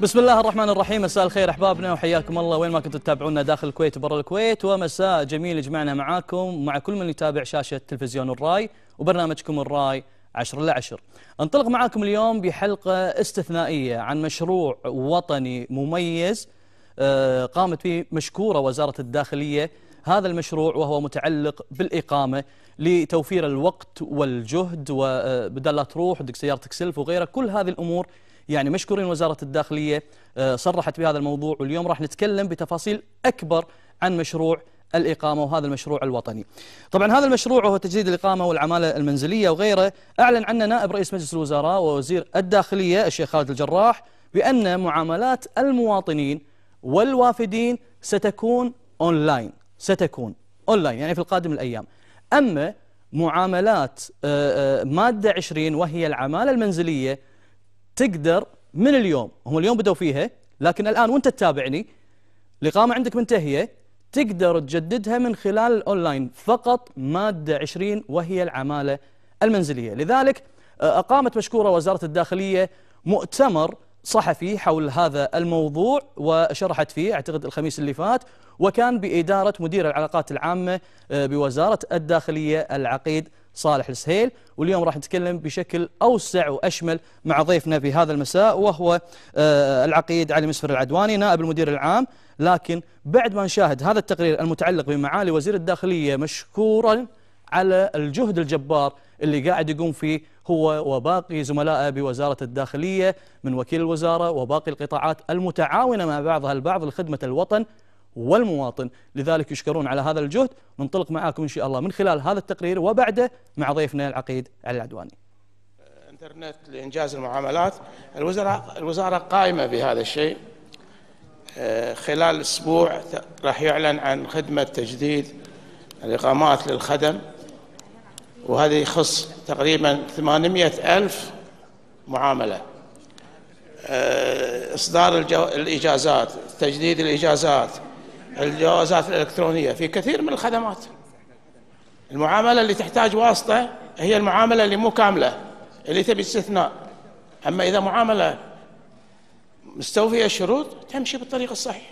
بسم الله الرحمن الرحيم مساء الخير احبابنا وحياكم الله وين ما كنتوا تتابعونا داخل الكويت وبرا الكويت ومساء جميل جمعنا معاكم مع كل من يتابع شاشه تلفزيون الراي وبرنامجكم الراي 10 ل 10 انطلق معاكم اليوم بحلقه استثنائيه عن مشروع وطني مميز آه، قامت به مشكوره وزاره الداخليه هذا المشروع وهو متعلق بالإقامة لتوفير الوقت والجهد وبدل آه، لا تروح سيارتك سلف وغيره كل هذه الأمور يعني مشكورين وزارة الداخلية آه، صرحت بهذا الموضوع واليوم راح نتكلم بتفاصيل أكبر عن مشروع الإقامة وهذا المشروع الوطني طبعا هذا المشروع وهو تجديد الإقامة والعمالة المنزلية وغيره أعلن عنه نائب رئيس مجلس الوزراء ووزير الداخلية الشيخ خالد الجراح بأن معاملات المواطنين والوافدين ستكون أونلاين ستكون أونلاين يعني في القادم الأيام أما معاملات آه، آه، مادة 20 وهي العمالة المنزلية تقدر من اليوم هم اليوم بدوا فيها لكن الآن وانت تتابعني الإقامة عندك منتهية تقدر تجددها من خلال الأونلاين فقط مادة 20 وهي العمالة المنزلية لذلك آه، أقامت مشكورة وزارة الداخلية مؤتمر صحفي حول هذا الموضوع وشرحت فيه اعتقد الخميس اللي فات وكان بإدارة مدير العلاقات العامة آه، بوزارة الداخلية العقيد صالح السهيل واليوم راح نتكلم بشكل أوسع وأشمل مع ضيفنا في هذا المساء وهو آه، العقيد علي مسفر العدواني نائب المدير العام لكن بعد ما نشاهد هذا التقرير المتعلق بمعالي وزير الداخلية مشكورا على الجهد الجبار اللي قاعد يقوم فيه هو وباقي زملائه بوزارة الداخلية من وكيل الوزارة وباقي القطاعات المتعاونة مع بعضها البعض لخدمة الوطن والمواطن لذلك يشكرون على هذا الجهد ننطلق معاكم إن شاء الله من خلال هذا التقرير وبعده مع ضيفنا العقيد على العدواني انترنت لإنجاز المعاملات الوزارة, الوزارة قائمة بهذا الشيء آه، خلال أسبوع راح يعلن عن خدمة تجديد الإقامات للخدم وهذا يخص تقريبا 800 ألف معاملة آه، إصدار الإجازات تجديد الإجازات الجوازات الإلكترونية في كثير من الخدمات المعاملة اللي تحتاج واسطة هي المعاملة اللي مو كاملة اللي تبي استثناء أما إذا معاملة مستوفية الشروط تمشي بالطريق الصحيح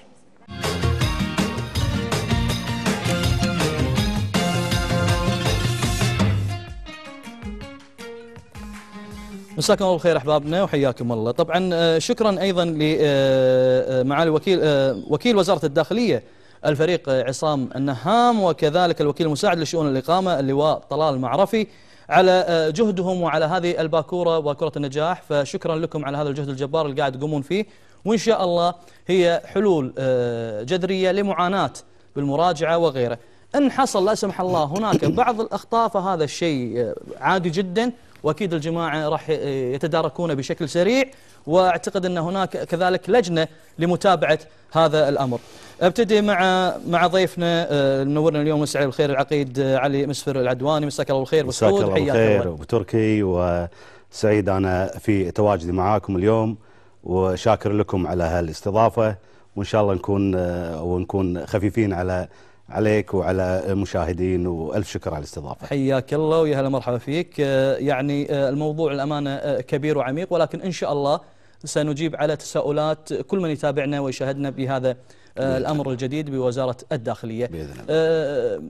مساكم الله بالخير احبابنا وحياكم الله. طبعا آه، شكرا ايضا لمعالي آه، آه، وكيل وكيل وزاره الداخليه الفريق عصام النهام وكذلك الوكيل المساعد لشؤون الإقامة اللواء طلال المعرفي على آه، جهدهم وعلى هذه الباكورة باكورة النجاح فشكرا لكم على هذا الجهد الجبار اللي قاعد تقومون فيه وإن شاء الله هي حلول آه، جذرية لمعاناة بالمراجعة وغيره إن حصل لا سمح الله هناك بعض الأخطاء فهذا الشيء آه، عادي جدا وأكيد الجماعة راح يتداركونه بشكل سريع واعتقد ان هناك كذلك لجنه لمتابعه هذا الامر. ابتدي مع مع ضيفنا منورنا آه، اليوم مساء الخير العقيد آه، علي مسفر العدواني مساك الله بالخير مساك الله بالخير ابو تركي وسعيد انا في تواجدي معاكم اليوم وشاكر لكم على هالاستضافه وان شاء الله نكون آه، ونكون خفيفين على عليك وعلى المشاهدين والف شكر على الاستضافه. حياك الله ويا هلا مرحبا فيك، يعني الموضوع الامانه كبير وعميق ولكن ان شاء الله سنجيب على تساؤلات كل من يتابعنا ويشاهدنا بهذا آه، الأمر الجديد بوزارة الداخلية بإذن الله. آه،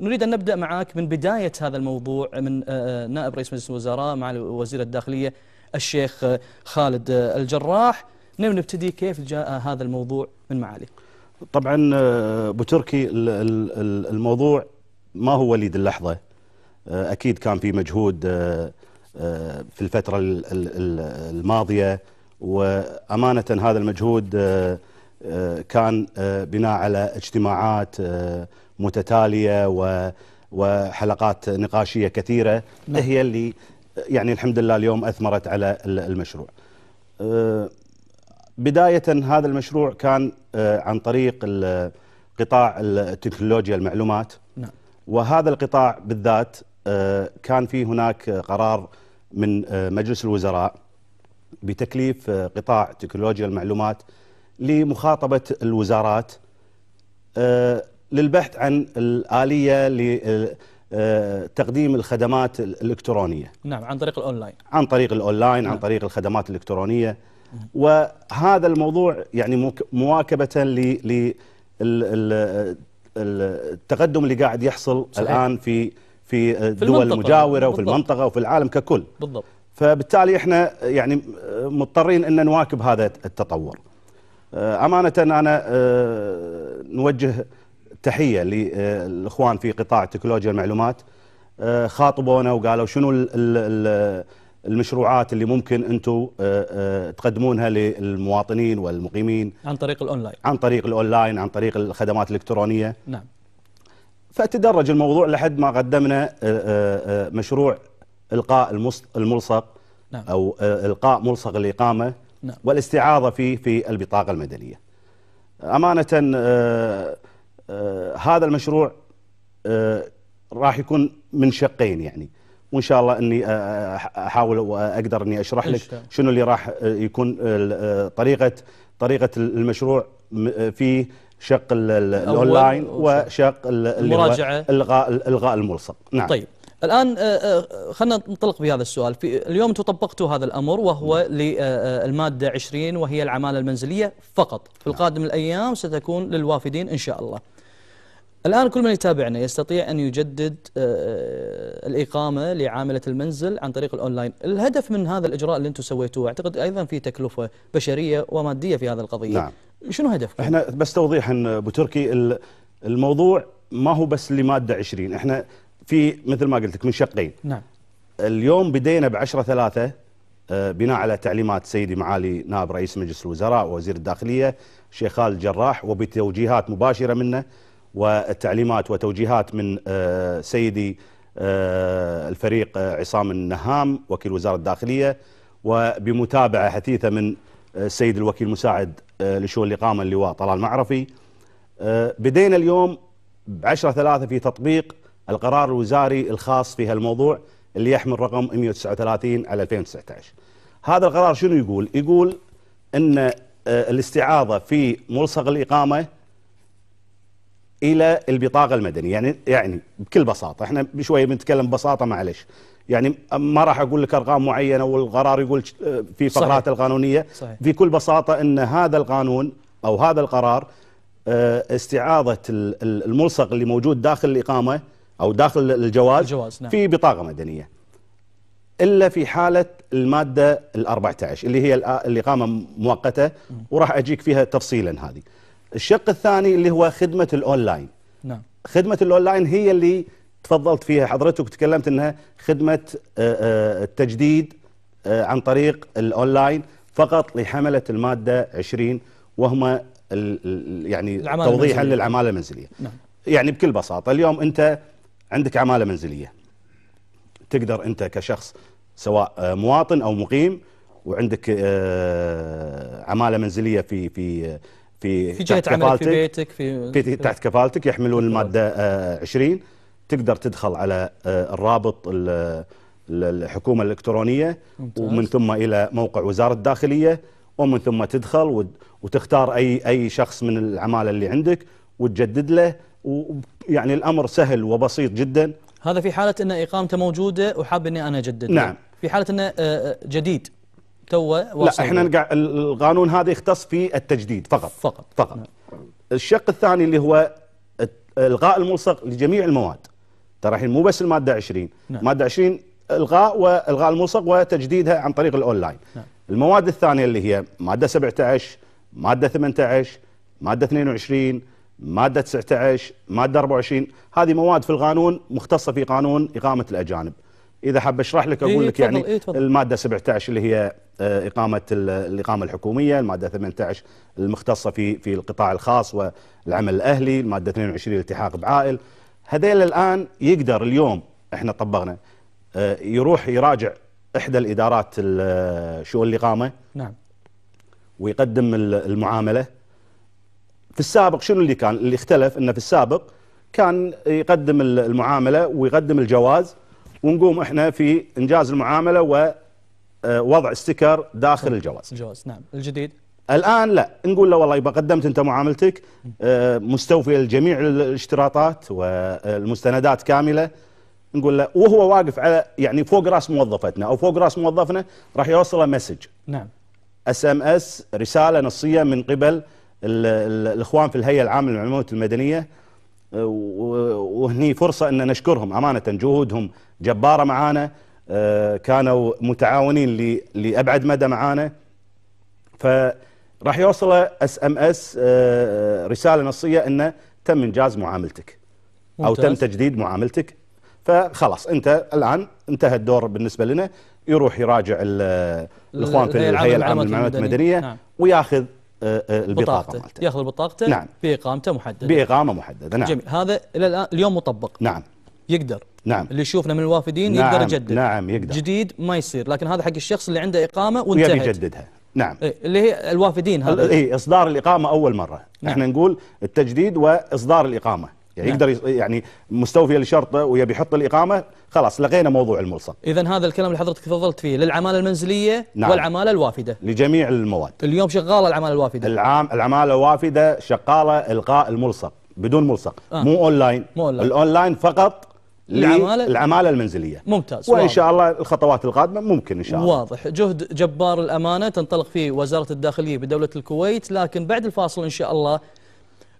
نريد أن نبدأ معك من بداية هذا الموضوع من آه، نائب رئيس مجلس الوزراء مع وزير الداخلية الشيخ خالد الجراح نبتدي كيف جاء هذا الموضوع من معاليك طبعا ابو تركي الموضوع ما هو وليد اللحظه اكيد كان في مجهود في الفتره الماضيه وأمانة هذا المجهود آه، آه، كان آه، بناء على اجتماعات متتالية وحلقات نقاشية كثيرة نعم. هي اللي يعني الحمد لله اليوم أثمرت على المشروع بداية هذا المشروع كان عن طريق قطاع التكنولوجيا المعلومات نعم. وهذا القطاع بالذات كان في هناك قرار من مجلس الوزراء بتكليف آه، قطاع تكنولوجيا المعلومات لمخاطبة الوزارات آه، للبحث عن الآلية لتقديم آه، الخدمات الإلكترونية نعم عن طريق الأونلاين عن طريق الأونلاين نعم. عن طريق الخدمات الإلكترونية نعم. وهذا الموضوع يعني مواكبة ل التقدم اللي قاعد يحصل صحيح. الآن في في الدول المجاوره وفي المنطقه وفي العالم ككل بالضبط فبالتالي احنا يعني مضطرين ان نواكب هذا التطور آه، امانه انا آه، نوجه تحيه للاخوان في قطاع تكنولوجيا المعلومات آه، خاطبونا وقالوا شنو المشروعات اللي ممكن انتم تقدمونها للمواطنين والمقيمين عن طريق الاونلاين عن طريق الاونلاين عن طريق الخدمات الالكترونيه نعم فتدرج الموضوع لحد ما قدمنا مشروع القاء الملصق نعم. او آه، القاء ملصق الاقامه نعم. والاستعاضه في في البطاقه المدنيه. امانه آه آه هذا المشروع آه راح يكون من شقين يعني وان شاء الله اني آه، آه، احاول واقدر اني اشرح لك شنو اللي راح يكون طريقه طريقه المشروع في شق الاونلاين وشق المراجعه الغاء الغاء الملصق نعم طيب الآن آه، آه، خلينا ننطلق بهذا السؤال في اليوم طبقتوا هذا الأمر وهو نعم. للمادة آه، 20 وهي العمالة المنزلية فقط في نعم. القادم الأيام ستكون للوافدين إن شاء الله الآن كل من يتابعنا يستطيع أن يجدد الإقامة لعاملة المنزل عن طريق الأونلاين الهدف من هذا الإجراء اللي أنتم سويتوه أعتقد أيضا في تكلفة بشرية ومادية في هذا القضية نعم. شنو هدفكم؟ احنا بس توضيحا أبو تركي الموضوع ما هو بس لمادة 20 احنا في مثل ما قلت لك من شقين نعم اليوم بدينا ب 10 3 بناء على تعليمات سيدي معالي نائب رئيس مجلس الوزراء ووزير الداخليه الشيخ خالد الجراح وبتوجيهات مباشره منه وتعليمات وتوجيهات من آه، سيدي آه، الفريق آه، عصام النهام وكيل وزاره الداخليه وبمتابعه حثيثه من السيد الوكيل المساعد لشؤون الاقامه اللواء طلال معرفي بدينا اليوم ب 10 3 في تطبيق القرار الوزاري الخاص في هالموضوع اللي يحمل رقم 139 على 2019 هذا القرار شنو يقول يقول ان آه، الاستعاضه في ملصق الاقامه الى البطاقه المدنيه يعني يعني بكل بساطه احنا بشويه بنتكلم ببساطه معلش يعني ما راح اقول لك ارقام معينه والقرار يقول آه، في فقرات القانونيه صحيح. في كل بساطه ان هذا القانون او هذا القرار آه، استعاضه الملصق اللي موجود داخل الاقامه أو داخل الجواز, الجواز نعم. في بطاقة مدنية إلا في حالة المادة ال14 اللي هي الإقامة مؤقتة وراح أجيك فيها تفصيلا هذه الشق الثاني اللي هو خدمة الأونلاين نعم. خدمة الأونلاين هي اللي تفضلت فيها حضرتك وتكلمت أنها خدمة التجديد عن طريق الأونلاين فقط لحملة المادة 20 وهما يعني توضيحا للعمالة المنزلية نعم. يعني بكل بساطة اليوم أنت عندك عماله منزليه تقدر انت كشخص سواء آه، مواطن او مقيم وعندك آه، عماله منزليه في في آه، في في جهه عمل في بيتك في, في تحت كفالتك يحملون الماده 20 تقدر تدخل على الرابط الحكومه الالكترونيه ممتاز. ومن ثم الى موقع وزاره الداخليه ومن ثم تدخل وتختار اي اي شخص من العماله اللي عندك وتجدد له ويعني الأمر سهل وبسيط جدا هذا في حالة أن إقامته موجودة وحاب أني أنا أجدد نعم في حالة أنه آه، آه، جديد توه لا احنا القانون هذا يختص في التجديد فقط فقط فقط نعم. الشق الثاني اللي هو الغاء الملصق لجميع المواد ترى الحين مو بس الماده 20 نعم. ماده 20 الغاء والغاء الملصق وتجديدها عن طريق الاونلاين نعم. المواد الثانيه اللي هي ماده 17 ماده 18 ماده 22 مادة 19 مادة 24 هذه مواد في القانون مختصة في قانون إقامة الأجانب إذا حاب أشرح لك أقول إيه، لك إيه، يعني إيه، المادة 17 اللي هي آه، إقامة الإقامة الحكومية المادة 18 المختصة في في القطاع الخاص والعمل الأهلي المادة 22 الالتحاق بعائل هذيل الآن يقدر اليوم إحنا طبقنا آه، يروح يراجع إحدى الإدارات آه، شؤون الإقامة نعم ويقدم المعاملة في السابق شنو اللي كان اللي اختلف انه في السابق كان يقدم المعامله ويقدم الجواز ونقوم احنا في انجاز المعامله ووضع آه، استيكر داخل الجواز الجواز نعم الجديد الان لا نقول له والله يبقى قدمت انت معاملتك آه، مستوفيه لجميع الاشتراطات والمستندات كامله نقول له وهو واقف على يعني فوق راس موظفتنا او فوق راس موظفنا راح يوصله مسج نعم اس ام اس رساله نصيه من قبل الاخوان في الهيئه العامه للمعلومات المدنيه آه، وهني فرصه ان نشكرهم امانه جهودهم جباره معانا آه، كانوا متعاونين لابعد مدى معانا فراح يوصله آه، اس ام اس رساله نصيه انه تم انجاز معاملتك او تم تجديد معاملتك فخلاص انت الان انتهى الدور بالنسبه لنا يروح يراجع الاخوان في الهيئه العامه للمعلومات المدنيه نعم. وياخذ آه، آه، البطاقه مالته ياخذ بطاقته نعم. باقامته محدده باقامه محدده نعم جميل هذا الى الان اليوم مطبق نعم يقدر نعم اللي يشوفنا من الوافدين نعم يقدر يجدد نعم يقدر جديد ما يصير لكن هذا حق الشخص اللي عنده اقامه وانتهت يبي يجددها نعم إيه اللي هي الوافدين هذا اي اصدار الاقامه اول مره نعم. احنا نقول التجديد واصدار الاقامه يعني نعم. يقدر يعني مستوفي الشرطه ويبي يحط الاقامه خلاص لقينا موضوع الملصق اذا هذا الكلام اللي حضرتك تفضلت فيه للعماله المنزليه نعم. والعماله الوافده لجميع المواد اليوم شغاله العماله الوافده العام العماله الوافده شغاله القاء الملصق بدون ملصق آه. مو اونلاين مو أونلاين. الاونلاين فقط العمالة العمالة المنزلية ممتاز وإن واضح. شاء الله الخطوات القادمة ممكن إن شاء الله واضح جهد جبار الأمانة تنطلق فيه وزارة الداخلية بدولة الكويت لكن بعد الفاصل إن شاء الله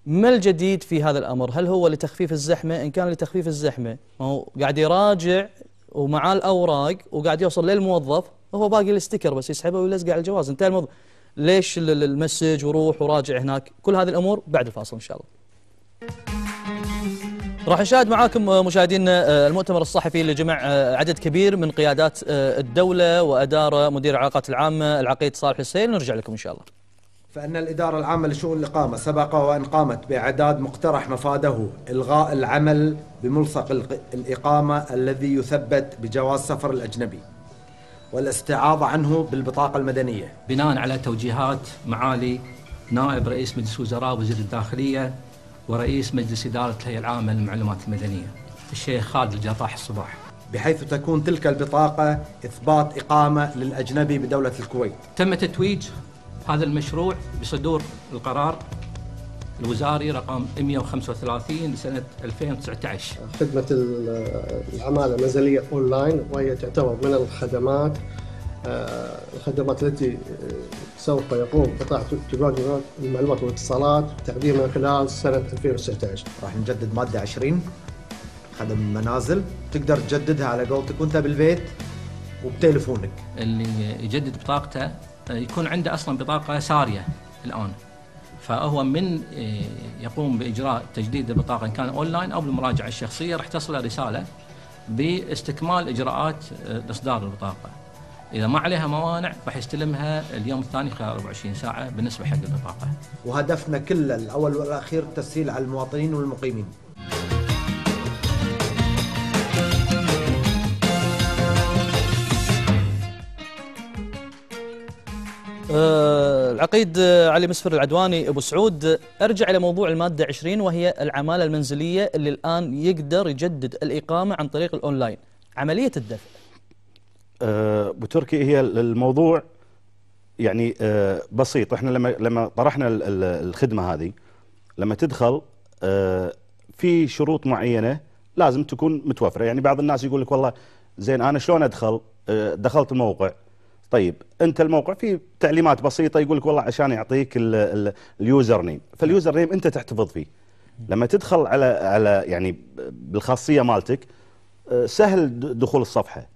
ما الجديد في هذا الأمر هل هو لتخفيف الزحمة إن كان لتخفيف الزحمة ما هو قاعد يراجع ومعاه الأوراق وقاعد يوصل للموظف هو باقي الاستيكر بس يسحبه ويلزقه على الجواز انتهى الموضوع ليش المسج وروح وراجع هناك كل هذه الأمور بعد الفاصل إن شاء الله راح نشاهد معاكم مشاهدينا آه، المؤتمر الصحفي اللي جمع آه، عدد كبير من قيادات آه، الدولة وأدار مدير العلاقات العامة العقيد صالح السيل نرجع لكم إن شاء الله فأن الإدارة العامة لشؤون الإقامة سبق وأن قامت بإعداد مقترح مفاده إلغاء العمل بملصق الإقامة الذي يثبت بجواز سفر الأجنبي والاستعاضة عنه بالبطاقة المدنية بناء على توجيهات معالي نائب رئيس مجلس الوزراء وزير الداخلية ورئيس مجلس إدارة الهيئة العامة للمعلومات المدنية الشيخ خالد الجطاح الصباح بحيث تكون تلك البطاقة إثبات إقامة للأجنبي بدولة الكويت تم تتويج هذا المشروع بصدور القرار الوزاري رقم 135 لسنة 2019 خدمة العمالة المنزلية أونلاين وهي تعتبر من الخدمات آه، الخدمات التي آه، سوف يقوم قطاع تبادل المعلومات والاتصالات تقديمها خلال سنة 2019 راح نجدد مادة 20 خدم المنازل تقدر تجددها على قولتك وانت بالبيت وبتلفونك اللي يجدد بطاقته يكون عنده اصلا بطاقه ساريه الان فهو من إيه، يقوم باجراء تجديد البطاقه ان كان اونلاين او بالمراجعه الشخصيه راح تصل رساله باستكمال اجراءات إيه، اصدار البطاقه. اذا ما عليها موانع راح يستلمها اليوم الثاني خلال 24 ساعه بالنسبه حق البطاقه. وهدفنا كله الاول والاخير التسهيل على المواطنين والمقيمين. آه، العقيد آه، علي مسفر العدواني ابو سعود ارجع الى موضوع الماده 20 وهي العماله المنزليه اللي الان يقدر يجدد الاقامه عن طريق الاونلاين عمليه الدفع آه، ابو أه تركي هي الموضوع يعني أه بسيط احنا لما لما طرحنا الخدمه هذه لما تدخل في شروط معينه لازم تكون متوفره يعني بعض الناس يقول لك والله زين انا شلون ادخل دخلت الموقع طيب انت الموقع في تعليمات بسيطه يقول لك والله عشان يعطيك اليوزر نيم فاليوزر نيم انت تحتفظ فيه لما تدخل على على يعني بالخاصيه مالتك آه، سهل دخول الصفحه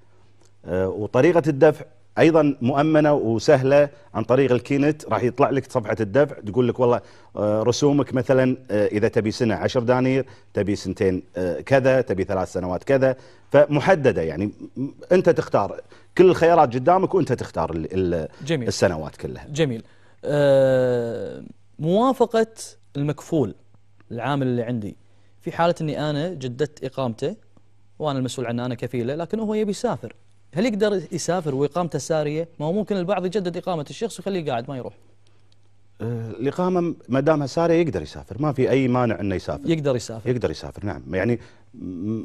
آه، وطريقه الدفع ايضا مؤمنه وسهله عن طريق الكينت راح يطلع لك صفحه الدفع تقول لك والله آه، رسومك مثلا آه، اذا تبي سنه 10 دنانير تبي سنتين آه، كذا تبي ثلاث سنوات كذا فمحدده يعني انت تختار كل الخيارات قدامك وانت تختار جميل السنوات كلها جميل موافقه المكفول العامل اللي عندي في حاله اني انا جددت اقامته وانا المسؤول عنه انا كفيله لكن هو يبي يسافر هل يقدر يسافر واقامته ساريه؟ ما هو ممكن البعض يجدد اقامه الشخص ويخليه قاعد ما يروح. آه، الاقامه ما دامها ساريه يقدر يسافر، ما في اي مانع انه يسافر. يقدر يسافر. يقدر يسافر نعم، يعني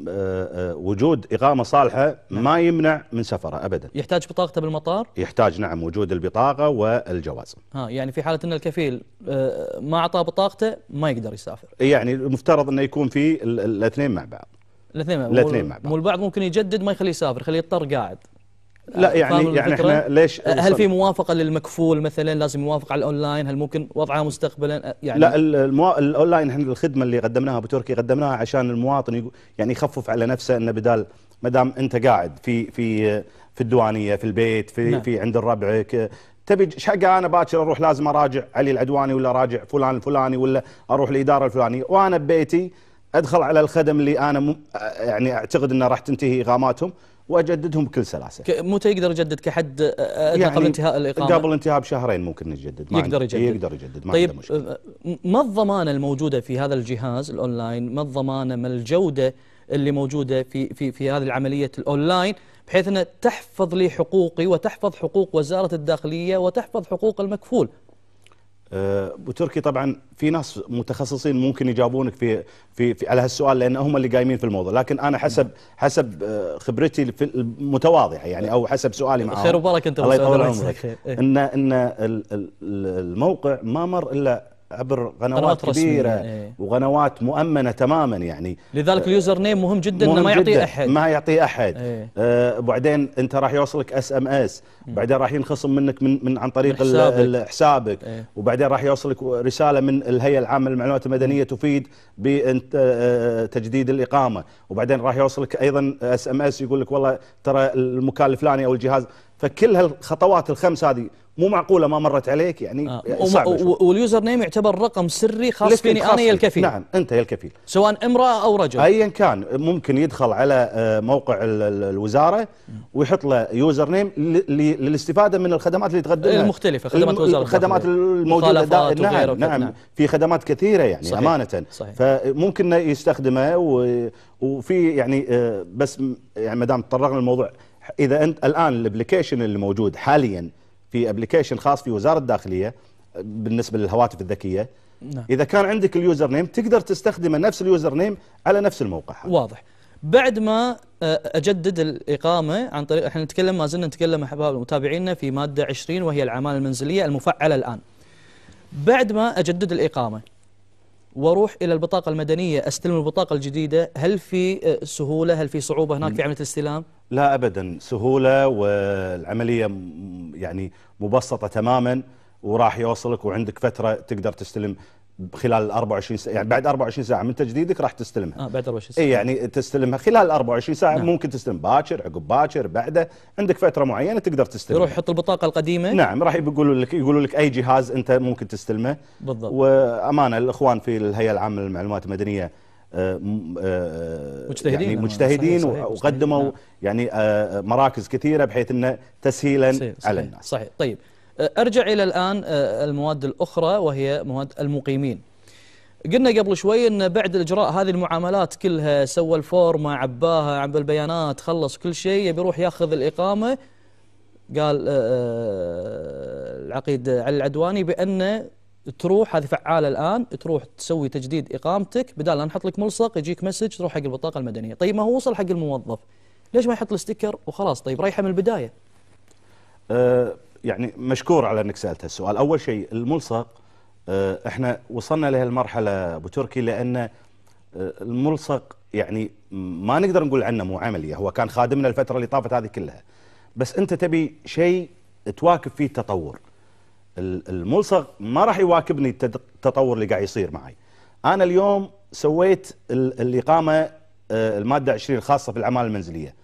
آه، آه، وجود اقامه صالحه نعم. ما يمنع من سفره ابدا. يحتاج بطاقته بالمطار؟ يحتاج نعم وجود البطاقه والجواز. ها يعني في حاله ان الكفيل ما اعطاه بطاقته ما يقدر يسافر. يعني المفترض انه يكون في الاثنين مع بعض. الاثنين الاثنين مع بعض والبعض ممكن يجدد ما يخليه يسافر يخليه يضطر قاعد لا آه، يعني يعني احنا ليش آه، هل في موافقه للمكفول مثلا لازم يوافق على الاونلاين هل ممكن وضعها مستقبلا آه، يعني لا المو... الاونلاين احنا الخدمه اللي قدمناها بتركيا قدمناها عشان المواطن يعني يخفف على نفسه انه بدال ما دام انت قاعد في في في الديوانيه في البيت في نعم. في عند ربعك تبي شقه انا باكر اروح لازم اراجع علي العدواني ولا اراجع فلان الفلاني ولا اروح الاداره الفلانيه وانا ببيتي ادخل على الخدم اللي انا م... يعني اعتقد انه راح تنتهي اقاماتهم واجددهم بكل سلاسه. متى يقدر يجدد كحد يعني قبل انتهاء الاقامه؟ قبل انتهاء بشهرين ممكن يجدد ما يقدر يجدد يقدر يجدد ما طيب مشكله. ما الضمانه الموجوده في هذا الجهاز الاونلاين؟ ما الضمانه؟ ما الجوده اللي موجوده في في في هذه العمليه الاونلاين بحيث انها تحفظ لي حقوقي وتحفظ حقوق وزاره الداخليه وتحفظ حقوق المكفول آه، بتركي طبعا في ناس متخصصين ممكن يجاوبونك في في, في على هالسؤال لان هم اللي قايمين في الموضوع لكن انا حسب حسب آه، خبرتي المتواضعه يعني او حسب سؤالي معهم خير وبركه انت الله يطول عمرك إيه. ان ان الموقع ما مر الا عبر قنوات, قنوات كبيره ايه. وقنوات مؤمنه تماما يعني لذلك آه، اليوزر نيم مهم جدا مهم انه ما يعطيه احد ما يعطيه احد ايه. آه وبعدين انت راح يوصلك اس ام اس بعدين راح ينخصم منك من, من عن طريق من حسابك, حسابك ايه. وبعدين راح يوصلك رساله من الهيئه العامه للمعلومات المدنيه تفيد بتجديد آه، الاقامه وبعدين راح يوصلك ايضا اس ام اس يقول لك والله ترى المكان الفلاني او الجهاز فكل هالخطوات الخمس هذه مو معقوله ما مرت عليك يعني آه. واليوزر نيم يعتبر رقم سري خاص فيني خاص انا يا الكفيل نعم انت يا الكفيل سواء امراه او رجل ايا كان ممكن يدخل على آه، موقع الوزاره ويحط له يوزر نيم للاستفاده من الخدمات اللي تقدمها المختلفه إيه، خدمات الوزاره وزاره الخدمات الموجوده دا... نعم نعم نعم في خدمات كثيره يعني صحيح امانه صحيح فممكن يستخدمه و... وفي يعني آه، بس يعني ما دام تطرقنا للموضوع اذا انت الان الابلكيشن اللي موجود حاليا في ابلكيشن خاص في وزاره الداخليه بالنسبه للهواتف الذكيه نعم. اذا كان عندك اليوزر نيم تقدر تستخدمه نفس اليوزر نيم على نفس الموقع حالي. واضح بعد ما آه، اجدد الاقامه عن طريق احنا نتكلم ما زلنا نتكلم احباب متابعينا في ماده 20 وهي الاعمال المنزليه المفعله الان بعد ما اجدد الاقامه واروح الى البطاقه المدنيه استلم البطاقه الجديده هل في آه، سهوله هل في صعوبه هناك في عمليه الاستلام لا ابدا سهوله والعمليه يعني مبسطه تماما وراح يوصلك وعندك فتره تقدر تستلم خلال 24 ساعه يعني بعد 24 ساعه من تجديدك راح تستلمها اه بعد 24 ساعه اي يعني تستلمها خلال 24 ساعه نعم. ممكن تستلم باكر عقب باكر بعده عندك فتره معينه تقدر تستلمها يروح يحط البطاقه القديمه نعم راح يقولوا لك يقولوا لك اي جهاز انت ممكن تستلمه بالضبط وامانه الاخوان في الهيئه العامه للمعلومات المدنيه آه، آه، مجتهدين يعني مجتهدين صحيح صحيح وقدموا نعم. يعني آه، مراكز كثيره بحيث انه تسهيلا صحيح صحيح على الناس صحيح طيب أه، أرجع إلى الآن أه، المواد الأخرى وهي مواد المقيمين قلنا قبل شوي أن بعد إجراء هذه المعاملات كلها سوى الفورمة عباها عبى البيانات خلص كل شيء يبي يروح ياخذ الإقامة قال أه، العقيد علي العدواني بأن تروح هذه فعالة الآن تروح تسوي تجديد إقامتك بدال لا نحط لك ملصق يجيك مسج تروح حق البطاقة المدنية طيب ما هو وصل حق الموظف ليش ما يحط الاستيكر وخلاص طيب ريحه من البدايه أه يعني مشكور على انك سالت هالسؤال اول شيء الملصق آه، احنا وصلنا لهالمرحله ابو تركي لان آه، الملصق يعني ما نقدر نقول عنه مو عمليه هو كان خادمنا الفتره اللي طافت هذه كلها بس انت تبي شيء تواكب فيه التطور الملصق ما راح يواكبني التطور اللي قاعد يصير معي انا اليوم سويت الاقامه آه، الماده 20 خاصه في الاعمال المنزليه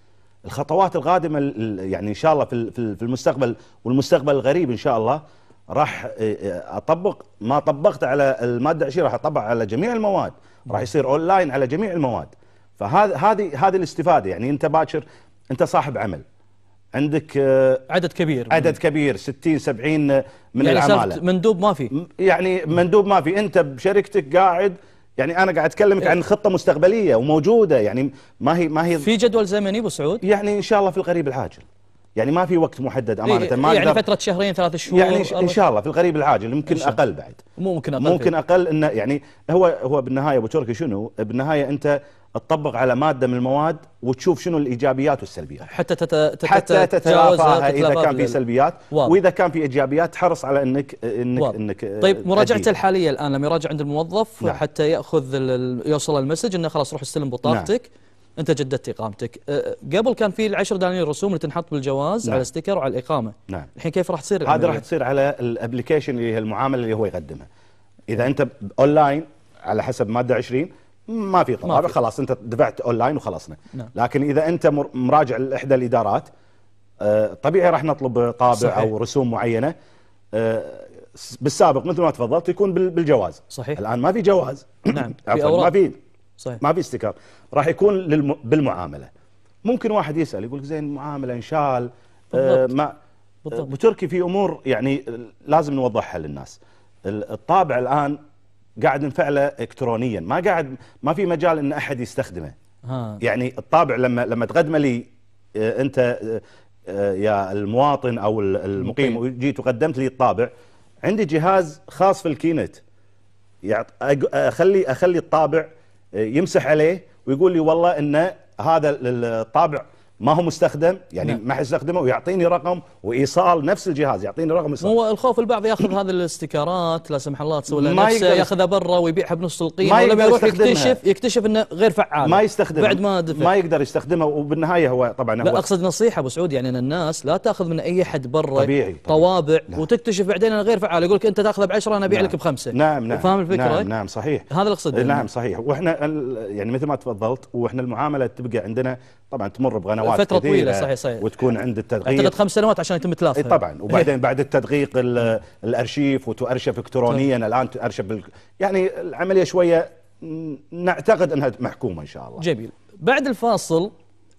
الخطوات القادمه يعني ان شاء الله في في المستقبل والمستقبل القريب ان شاء الله راح إيه، إيه، اطبق ما طبقت على الماده 20 راح اطبق على جميع المواد راح نعم. يصير اونلاين على جميع المواد فهذا هذه هذه الاستفاده يعني انت باكر انت صاحب عمل عندك آه، عدد كبير عدد كبير 60 70 آه، من يعني العماله مندوب ما في يعني مندوب ما في انت بشركتك قاعد يعني انا قاعد اتكلمك عن خطه مستقبليه وموجوده يعني ما هي ما هي في جدول زمني ابو سعود يعني ان شاء الله في القريب العاجل يعني ما في وقت محدد إيه، امانه ما يعني فتره شهرين ثلاث شهور يعني ان شاء الله في القريب العاجل يمكن اقل بعد ممكن اقل ممكن اقل انه يعني هو هو بالنهايه ابو تركي شنو بالنهايه انت تطبق على ماده من المواد وتشوف شنو الايجابيات والسلبيات حتى تت... حتى تتلافاها اذا كان في سلبيات واضح. واذا كان في ايجابيات تحرص على انك انك واضح. انك آه، طيب مراجعته الحاليه الان لما يراجع عند الموظف نعم. حتى ياخذ ال... يوصل المسج انه خلاص روح استلم بطاقتك نعم. انت جددت اقامتك آه، قبل كان في العشر دنانير رسوم اللي تنحط بالجواز نعم. على ستيكر وعلى الاقامه نعم. الحين كيف راح تصير هذه راح يعني تصير على الابلكيشن اللي هي المعامله اللي هو يقدمها اذا انت اونلاين على حسب ماده 20 ما في طلب خلاص انت دفعت اونلاين وخلصنا نعم. لكن اذا انت مراجع لاحدى الادارات آه، طبيعي راح نطلب طابع صحيح. او رسوم معينه آه، بالسابق مثل ما تفضلت يكون بالجواز صحيح الان ما في جواز نعم في ما في صحيح ما في استيكار راح يكون للم... بالمعامله ممكن واحد يسال يقول لك زين المعامله انشال آه، ما بالضبط. بتركي في امور يعني لازم نوضحها للناس الطابع الان قاعد نفعله الكترونيا ما قاعد ما في مجال ان احد يستخدمه ها. يعني الطابع لما لما تقدمه لي آه، انت آه، آه، يا المواطن او المقيم وجيت وقدمت لي الطابع عندي جهاز خاص في الكينت اخلي اخلي الطابع يمسح عليه ويقول لي والله ان هذا الطابع ما هو مستخدم يعني نعم. ما حيستخدمه ويعطيني رقم وايصال نفس الجهاز يعطيني رقم ايصال هو الخوف البعض ياخذ هذه الاستيكرات لا سمح الله تسوي له نفسه ياخذها برا ويبيعها بنص القيمه ولا يروح يكتشف يكتشف انه غير فعال ما يستخدم بعد ما دفع ما يقدر يستخدمه وبالنهايه هو طبعا لا هو اقصد نصيحه ابو سعود يعني ان الناس لا تاخذ من اي حد برا طبيعي طوابع نعم. وتكتشف بعدين انه غير فعال يقول لك انت تاخذه ب 10 انا ابيع نعم. لك بخمسه نعم نعم فاهم الفكره نعم نعم صحيح هذا اللي اقصده نعم صحيح واحنا يعني مثل ما تفضلت واحنا المعامله تبقى عندنا طبعا تمر بقنوات فتره كثيرة طويله صحيح صحيح وتكون عند التدقيق اعتقد خمس سنوات عشان يتم تلافها طبعا إيه. وبعدين بعد التدقيق الارشيف وتؤرشف الكترونيا طيب. الان تؤرشف يعني العمليه شويه نعتقد انها محكومه ان شاء الله جميل بعد الفاصل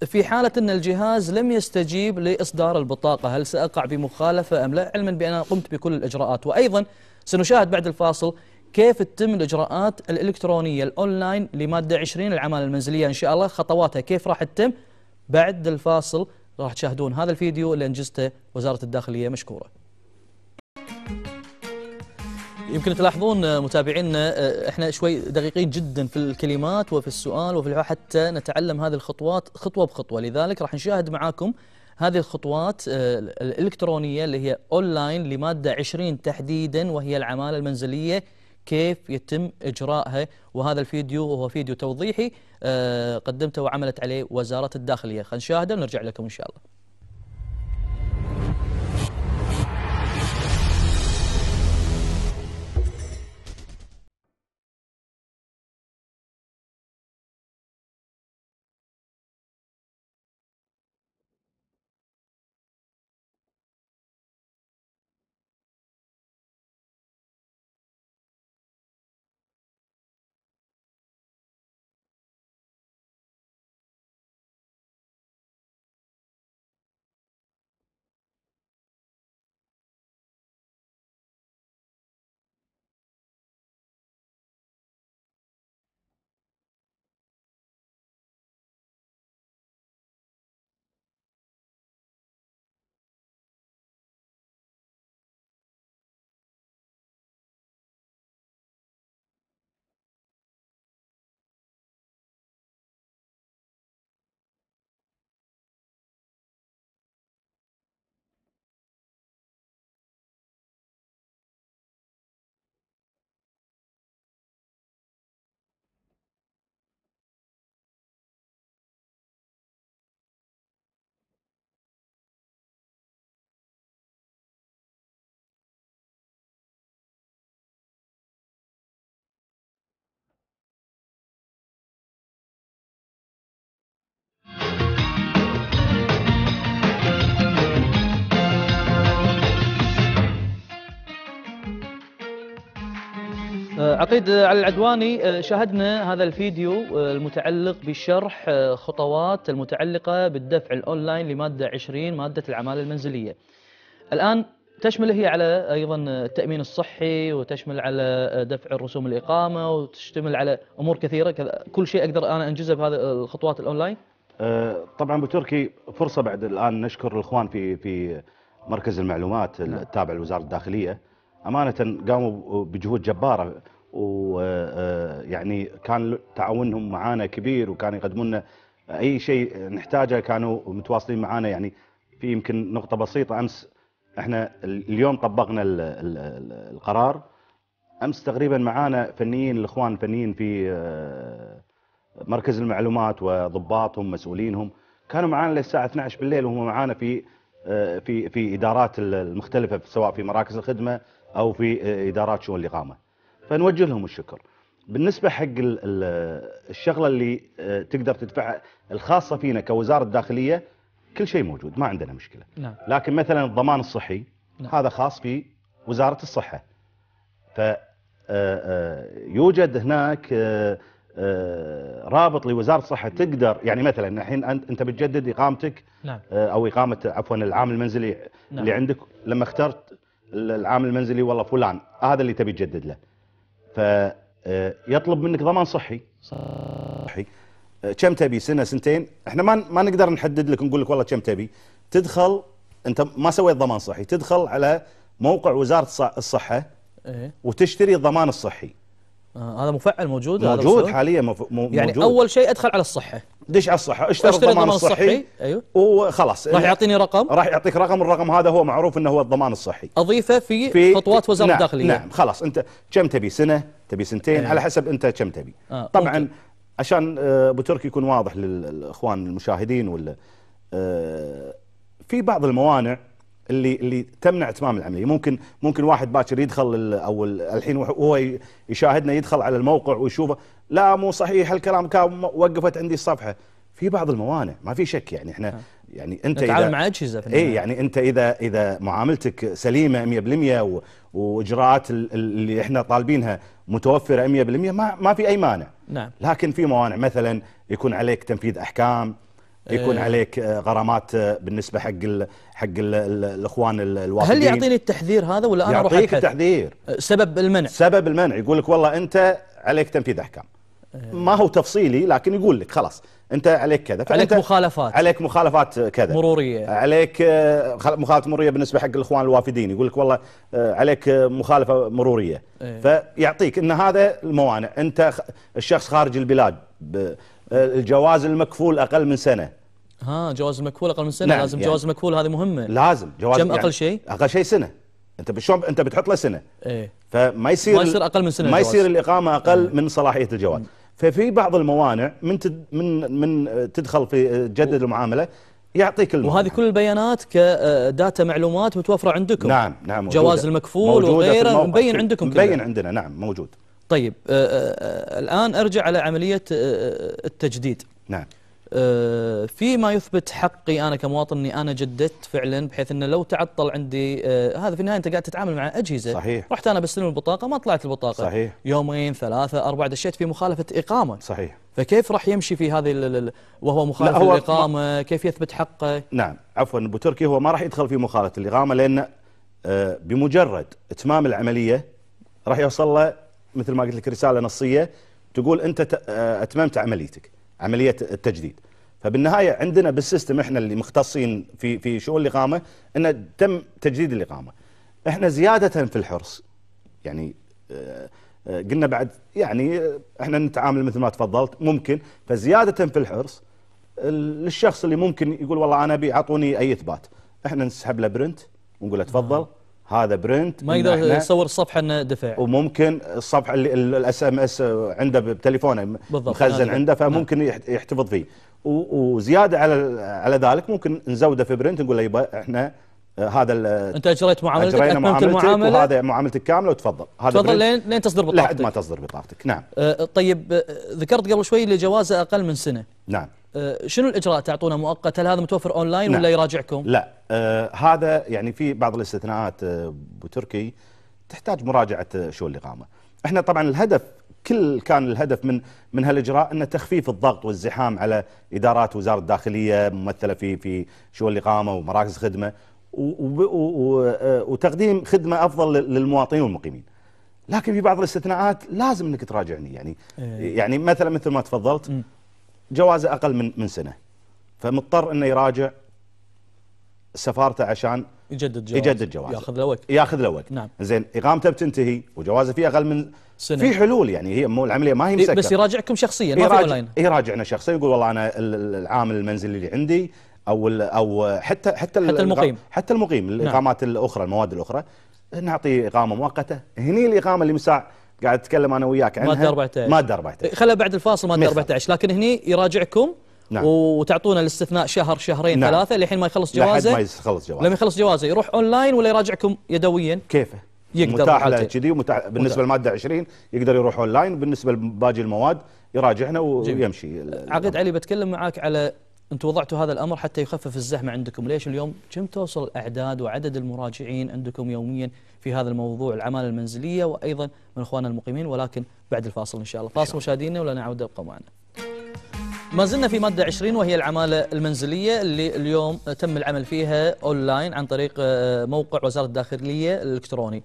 في حالة أن الجهاز لم يستجيب لإصدار البطاقة هل سأقع بمخالفة أم لا علما بأن قمت بكل الإجراءات وأيضا سنشاهد بعد الفاصل كيف تتم الاجراءات الالكترونيه الاونلاين لماده 20 العماله المنزليه ان شاء الله خطواتها كيف راح تتم بعد الفاصل راح تشاهدون هذا الفيديو اللي انجزته وزاره الداخليه مشكوره. يمكن تلاحظون متابعينا احنا شوي دقيقين جدا في الكلمات وفي السؤال وفي حتى نتعلم هذه الخطوات خطوه بخطوه لذلك راح نشاهد معاكم هذه الخطوات آه، الالكترونيه اللي هي اونلاين لماده 20 تحديدا وهي العماله المنزليه كيف يتم إجراءها وهذا الفيديو هو فيديو توضيحي آه، قدمته وعملت عليه وزارة الداخلية خلينا نشاهده ونرجع لكم إن شاء الله عقيد على العدواني آه، شاهدنا هذا الفيديو آه، المتعلق بشرح آه، خطوات المتعلقة بالدفع الأونلاين لمادة 20 مادة العمالة المنزلية الآن تشمل هي على أيضا التأمين الصحي وتشمل على دفع الرسوم الإقامة وتشتمل على أمور كثيرة كل شيء أقدر أنا أنجزه بهذه الخطوات الأونلاين طبعا بتركي فرصة بعد الآن نشكر الإخوان في في مركز المعلومات التابع لوزارة الداخلية أمانة قاموا بجهود جبارة ويعني كان تعاونهم معانا كبير وكانوا يقدمون لنا اي شيء نحتاجه كانوا متواصلين معانا يعني في يمكن نقطه بسيطه امس احنا اليوم طبقنا القرار امس تقريبا معانا فنيين الاخوان فنيين في آه، مركز المعلومات وضباطهم مسؤولينهم كانوا معانا للساعه 12 بالليل وهم معانا في آه، في في ادارات المختلفه سواء في مراكز الخدمه او في آه، ادارات شؤون الاقامه فنوجه لهم الشكر بالنسبه حق الشغله اللي آه، تقدر تدفعها الخاصه فينا كوزاره الداخليه كل شيء موجود ما عندنا مشكله نعم. لكن مثلا الضمان الصحي نعم. هذا خاص في وزاره الصحه فيوجد آه، آه، هناك رابط لوزاره الصحه تقدر يعني مثلا الحين انت بتجدد اقامتك نعم. او اقامه عفوا العامل المنزلي نعم. اللي عندك لما اخترت العامل المنزلي والله فلان هذا اللي تبي تجدد له فيطلب آه، منك ضمان صحي صحي آه، كم تبي سنه سنتين احنا ما ما نقدر نحدد لك نقول لك والله كم تبي تدخل انت ما سويت ضمان صحي تدخل على موقع وزاره الصحه إيه. وتشتري الضمان الصحي آه هذا مفعل موجود موجود حاليا مف... م... يعني موجود يعني اول شيء ادخل على الصحه دش على الصحه اشتري الضمان الصحي, الصحي ايوه وخلاص راح يعطيني رقم راح يعطيك رقم والرقم هذا هو معروف انه هو الضمان الصحي اضيفه في, في خطوات وزاره نعم الداخليه نعم خلاص انت كم تبي سنه تبي سنتين ايه. على حسب انت كم تبي آه طبعا ممكن. عشان آه، ابو تركي يكون واضح للاخوان المشاهدين ولا آه، في بعض الموانع اللي اللي تمنع اتمام العمليه ممكن ممكن واحد باكر يدخل او الحين وهو يشاهدنا يدخل على الموقع ويشوفه لا مو صحيح الكلام كان وقفت عندي الصفحه في بعض الموانع ما في شك يعني احنا نعم. يعني انت نتعامل مع اجهزه اي يعني انت اذا اذا معاملتك سليمه 100% واجراءات اللي احنا طالبينها متوفره 100% ما ما في اي مانع نعم لكن في موانع مثلا يكون عليك تنفيذ احكام يكون إيه. عليك آه، غرامات آه، بالنسبه حق الـ حق الـ الاخوان الوافدين هل يعطيني التحذير هذا ولا انا اروح يعطيك التحذير آه، سبب المنع سبب المنع يقول لك والله انت عليك تنفيذ احكام إيه. ما هو تفصيلي لكن يقول لك خلاص انت عليك كذا عليك مخالفات عليك مخالفات كذا مروريه عليك مخالفه مروريه بالنسبه حق الاخوان الوافدين يقول لك والله عليك مخالفه مروريه ايه فيعطيك ان هذا الموانع انت الشخص خارج البلاد آه، الجواز المكفول اقل من سنه ها جواز المكفول اقل من سنه نعم لازم يعني جواز المكفول هذه مهمه لازم جواز كم اقل يعني شيء اقل شيء سنه انت بشلون انت بتحط له سنه ايه فما يصير ما يصير اقل من سنه ما يصير الاقامه اقل اه من صلاحيه الجواز ففي بعض الموانع من تد من من تدخل في تجدد آه، المعامله يعطيك المعاملة. وهذه كل البيانات كداتا آه، معلومات متوفره عندكم نعم نعم جواز المكفول وغيره مبين عندكم مبين عندنا نعم موجود طيب آه، آه، آه، الآن أرجع على عملية التجديد نعم فيما يثبت حقي أنا كمواطن أني أنا جددت فعلا بحيث أنه لو تعطل عندي هذا في النهاية أنت قاعد تتعامل مع أجهزة صحيح رحت أنا بستلم البطاقة ما طلعت البطاقة صحيح يومين ثلاثة أربعة دشيت في مخالفة إقامة صحيح فكيف راح يمشي في هذه وهو مخالف هو الإقامة كيف يثبت حقه نعم عفوا أبو تركي هو ما راح يدخل في مخالفة الإقامة لأن بمجرد إتمام العملية راح يوصل له مثل ما قلت لك رساله نصيه تقول انت آه، اتممت عمليتك عمليه التجديد فبالنهايه عندنا بالسيستم احنا اللي مختصين في في شؤون الاقامه ان تم تجديد الاقامه احنا زياده في الحرص يعني آه، آه، قلنا بعد يعني احنا نتعامل مثل ما تفضلت ممكن فزياده في الحرص للشخص اللي ممكن يقول والله انا ابي اعطوني اي اثبات احنا نسحب له برنت ونقول له تفضل هذا برنت ما يقدر يصور الصفحه انه دفع وممكن الصفحه اللي الاس ام اس عنده بتليفونه مخزن عنده فممكن نعم. يحتفظ فيه وزياده على على ذلك ممكن نزوده في برنت نقول له يبا احنا آه، هذا انت اجريت معاملتك اجرينا معاملتك المعامله وهذا معاملتك كامله وتفضل هذا تفضل لين لين تصدر بطاقتك لحد ما تصدر بطاقتك نعم أه طيب آه، ذكرت قبل شوي اللي جوازه اقل من سنه نعم أه شنو الاجراء تعطونه مؤقت هل هذا متوفر اونلاين نعم. ولا يراجعكم لا أه هذا يعني في بعض الاستثناءات آه، ابو تركي تحتاج مراجعه شو اللي قامه احنا طبعا الهدف كل كان الهدف من من هالاجراء انه تخفيف الضغط والزحام على ادارات وزاره الداخليه ممثله في في شؤون الاقامه ومراكز خدمه آه، وتقديم خدمه افضل للمواطنين والمقيمين لكن في بعض الاستثناءات لازم انك تراجعني يعني إيه. يعني مثلا مثل ما تفضلت جوازه اقل من من سنه فمضطر انه يراجع سفارته عشان يجدد جوازه يجدد جوازه ياخذ له وقت ياخذ له وقت نعم زين اقامته بتنتهي وجوازه فيه اقل من سنة. في حلول يعني هي مو العمليه ما هي إيه، مسكره بس يراجعكم شخصيا ما في في اونلاين يراجعنا شخصيا يقول والله انا العامل المنزلي اللي عندي او او حتى حتى حتى المقيم حتى المقيم نعم. الاقامات نعم. الاخرى المواد الاخرى نعطي اقامه مؤقته هني الاقامه اللي مساع قاعد اتكلم انا وياك عنها ماده 14 ماده 14 خلها بعد الفاصل ماده 14 لكن هني يراجعكم نعم. وتعطونا الاستثناء شهر شهرين نعم. ثلاثه لحين ما يخلص جوازه لحد ما يخلص جوازه لما يخلص جوازه يروح اونلاين ولا يراجعكم يدويا كيفه يقدر متاح له كذي ومتاح بالنسبه للماده 20 يقدر يروح اونلاين وبالنسبه لباقي المواد يراجعنا ويمشي عقد علي بتكلم معاك على انتم وضعتوا هذا الامر حتى يخفف الزحمه عندكم، ليش اليوم كم توصل الاعداد وعدد المراجعين عندكم يوميا في هذا الموضوع العماله المنزليه وايضا من اخواننا المقيمين ولكن بعد الفاصل ان شاء الله، فاصل مشاهدينا ولا نعود ابقوا معنا. ما زلنا في ماده 20 وهي العماله المنزليه اللي اليوم تم العمل فيها اونلاين عن طريق آه، موقع وزاره الداخليه الالكتروني.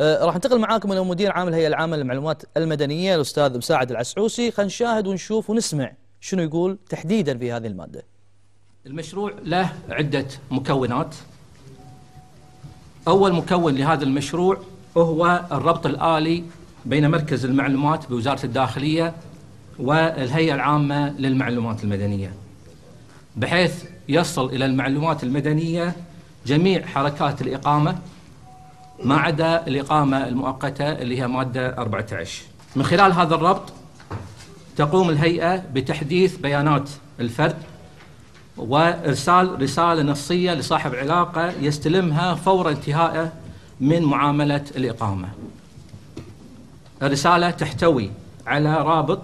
آه، راح ننتقل معاكم الى مدير عام الهيئه العامه للمعلومات المدنيه الاستاذ مساعد العسعوسي، خلينا نشاهد ونشوف ونسمع شنو يقول تحديدا في هذه المادة المشروع له عدة مكونات أول مكون لهذا المشروع هو الربط الآلي بين مركز المعلومات بوزارة الداخلية والهيئة العامة للمعلومات المدنية بحيث يصل إلى المعلومات المدنية جميع حركات الإقامة ما عدا الإقامة المؤقتة اللي هي مادة 14 من خلال هذا الربط تقوم الهيئة بتحديث بيانات الفرد وإرسال رسالة نصية لصاحب علاقة يستلمها فور انتهائه من معاملة الإقامة الرسالة تحتوي على رابط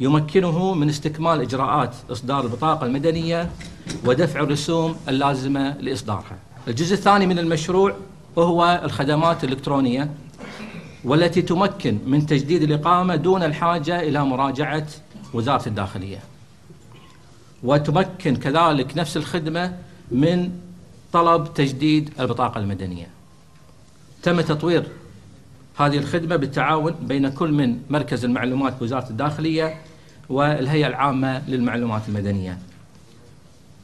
يمكنه من استكمال إجراءات إصدار البطاقة المدنية ودفع الرسوم اللازمة لإصدارها الجزء الثاني من المشروع وهو الخدمات الإلكترونية والتي تمكن من تجديد الإقامة دون الحاجة إلى مراجعة وزارة الداخلية وتمكن كذلك نفس الخدمة من طلب تجديد البطاقة المدنية تم تطوير هذه الخدمة بالتعاون بين كل من مركز المعلومات بوزارة الداخلية والهيئة العامة للمعلومات المدنية